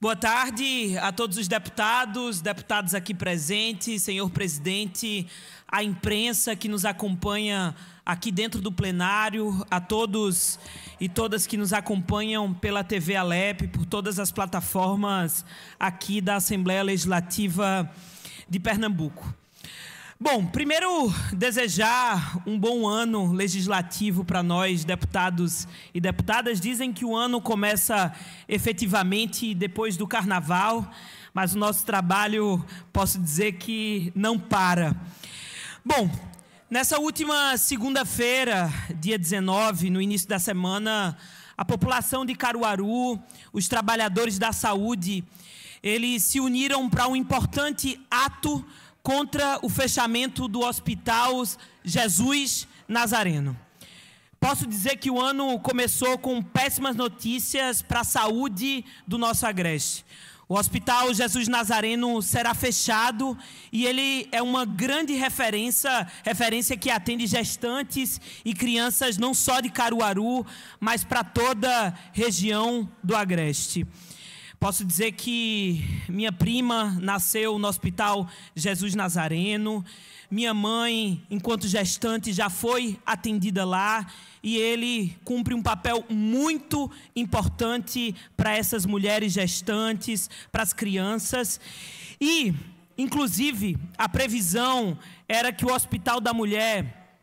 Boa tarde a todos os deputados, deputados aqui presentes, senhor presidente, a imprensa que nos acompanha aqui dentro do plenário, a todos e todas que nos acompanham pela TV Alep, por todas as plataformas aqui da Assembleia Legislativa de Pernambuco. Bom, primeiro desejar um bom ano legislativo para nós, deputados e deputadas. Dizem que o ano começa efetivamente depois do carnaval, mas o nosso trabalho, posso dizer que não para. Bom, nessa última segunda-feira, dia 19, no início da semana, a população de Caruaru, os trabalhadores da saúde, eles se uniram para um importante ato contra o fechamento do Hospital Jesus Nazareno. Posso dizer que o ano começou com péssimas notícias para a saúde do nosso agreste. O Hospital Jesus Nazareno será fechado e ele é uma grande referência, referência que atende gestantes e crianças não só de Caruaru, mas para toda a região do Agreste. Posso dizer que minha prima nasceu no Hospital Jesus Nazareno, minha mãe, enquanto gestante, já foi atendida lá e ele cumpre um papel muito importante para essas mulheres gestantes, para as crianças. E, inclusive, a previsão era que o Hospital da Mulher,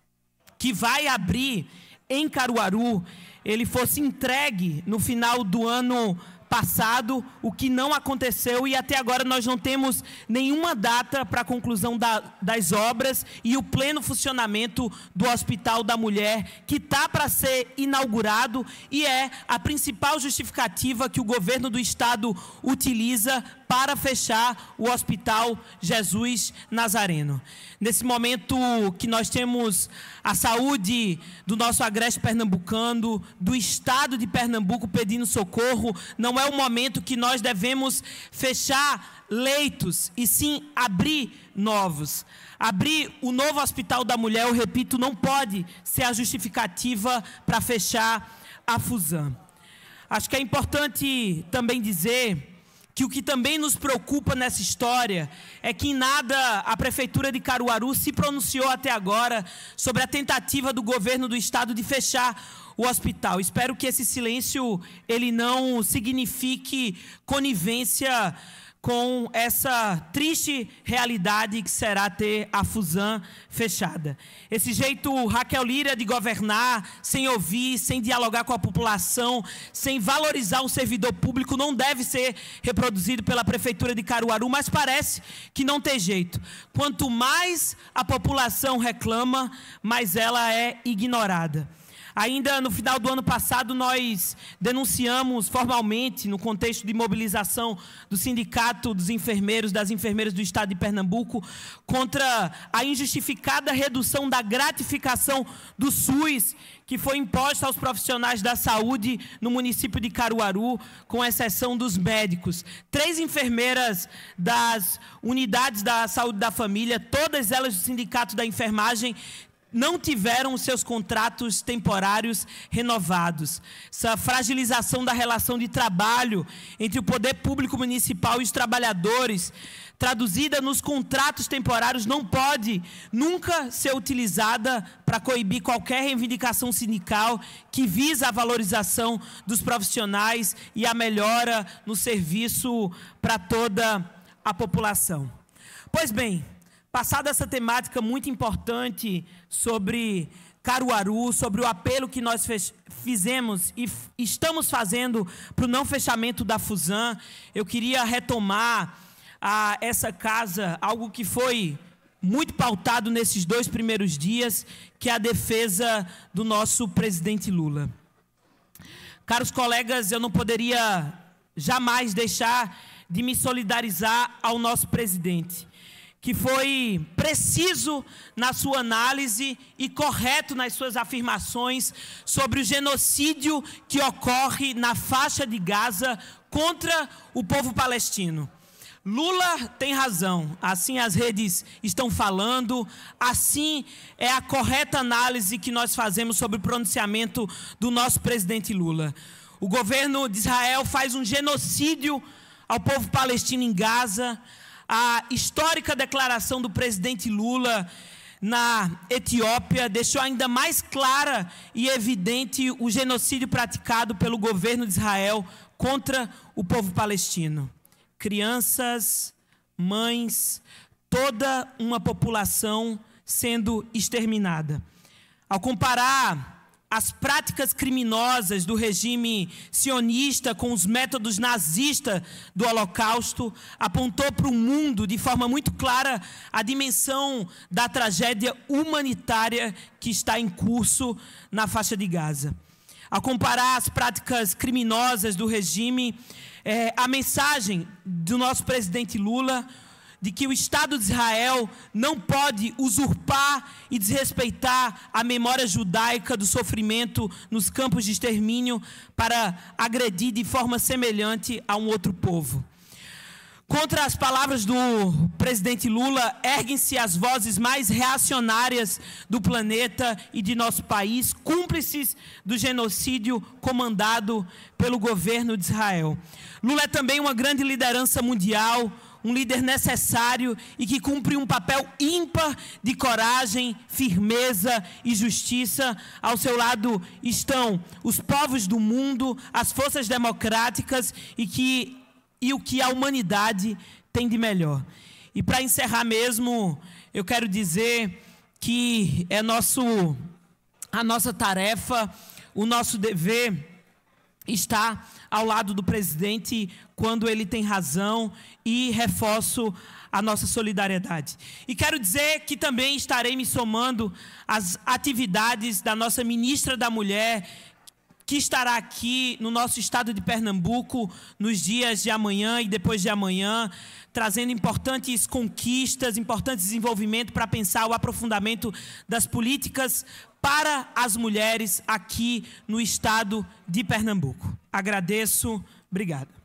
que vai abrir em Caruaru, ele fosse entregue no final do ano passado, o que não aconteceu, e até agora nós não temos nenhuma data para a conclusão da, das obras e o pleno funcionamento do Hospital da Mulher, que está para ser inaugurado e é a principal justificativa que o governo do Estado utiliza para fechar o Hospital Jesus Nazareno. Nesse momento que nós temos a saúde do nosso agreste pernambucano, do estado de Pernambuco pedindo socorro, não é o momento que nós devemos fechar leitos e sim abrir novos. Abrir o novo Hospital da Mulher, eu repito, não pode ser a justificativa para fechar a Fusão. Acho que é importante também dizer que o que também nos preocupa nessa história é que em nada a prefeitura de Caruaru se pronunciou até agora sobre a tentativa do governo do estado de fechar o hospital. Espero que esse silêncio ele não signifique conivência com essa triste realidade que será ter a Fusan fechada. Esse jeito Raquel Lira de governar, sem ouvir, sem dialogar com a população, sem valorizar o servidor público, não deve ser reproduzido pela Prefeitura de Caruaru, mas parece que não tem jeito. Quanto mais a população reclama, mais ela é ignorada. Ainda no final do ano passado, nós denunciamos formalmente, no contexto de mobilização do Sindicato dos Enfermeiros, das Enfermeiras do Estado de Pernambuco, contra a injustificada redução da gratificação do SUS, que foi imposta aos profissionais da saúde no município de Caruaru, com exceção dos médicos. Três enfermeiras das unidades da saúde da família, todas elas do Sindicato da Enfermagem, não tiveram os seus contratos temporários renovados. Essa fragilização da relação de trabalho entre o poder público municipal e os trabalhadores, traduzida nos contratos temporários, não pode nunca ser utilizada para coibir qualquer reivindicação sindical que visa a valorização dos profissionais e a melhora no serviço para toda a população. Pois bem, Passada essa temática muito importante sobre Caruaru, sobre o apelo que nós fizemos e estamos fazendo para o não fechamento da Fusan, eu queria retomar a ah, essa casa algo que foi muito pautado nesses dois primeiros dias, que é a defesa do nosso presidente Lula. Caros colegas, eu não poderia jamais deixar de me solidarizar ao nosso presidente que foi preciso na sua análise e correto nas suas afirmações sobre o genocídio que ocorre na faixa de Gaza contra o povo palestino. Lula tem razão, assim as redes estão falando, assim é a correta análise que nós fazemos sobre o pronunciamento do nosso presidente Lula. O governo de Israel faz um genocídio ao povo palestino em Gaza, a histórica declaração do presidente Lula na Etiópia deixou ainda mais clara e evidente o genocídio praticado pelo governo de Israel contra o povo palestino. Crianças, mães, toda uma população sendo exterminada. Ao comparar as práticas criminosas do regime sionista com os métodos nazistas do Holocausto, apontou para o mundo de forma muito clara a dimensão da tragédia humanitária que está em curso na faixa de Gaza. Ao comparar as práticas criminosas do regime, é, a mensagem do nosso presidente Lula de que o Estado de Israel não pode usurpar e desrespeitar a memória judaica do sofrimento nos campos de extermínio para agredir de forma semelhante a um outro povo. Contra as palavras do presidente Lula, erguem-se as vozes mais reacionárias do planeta e de nosso país, cúmplices do genocídio comandado pelo governo de Israel. Lula é também uma grande liderança mundial, um líder necessário e que cumpre um papel ímpar de coragem, firmeza e justiça. Ao seu lado estão os povos do mundo, as forças democráticas e, que, e o que a humanidade tem de melhor. E para encerrar mesmo, eu quero dizer que é nosso a nossa tarefa, o nosso dever está ao lado do presidente quando ele tem razão e reforço a nossa solidariedade. E quero dizer que também estarei me somando às atividades da nossa ministra da Mulher, que estará aqui no nosso estado de Pernambuco nos dias de amanhã e depois de amanhã, trazendo importantes conquistas, importante desenvolvimento para pensar o aprofundamento das políticas para as mulheres aqui no estado de Pernambuco. Agradeço, obrigado.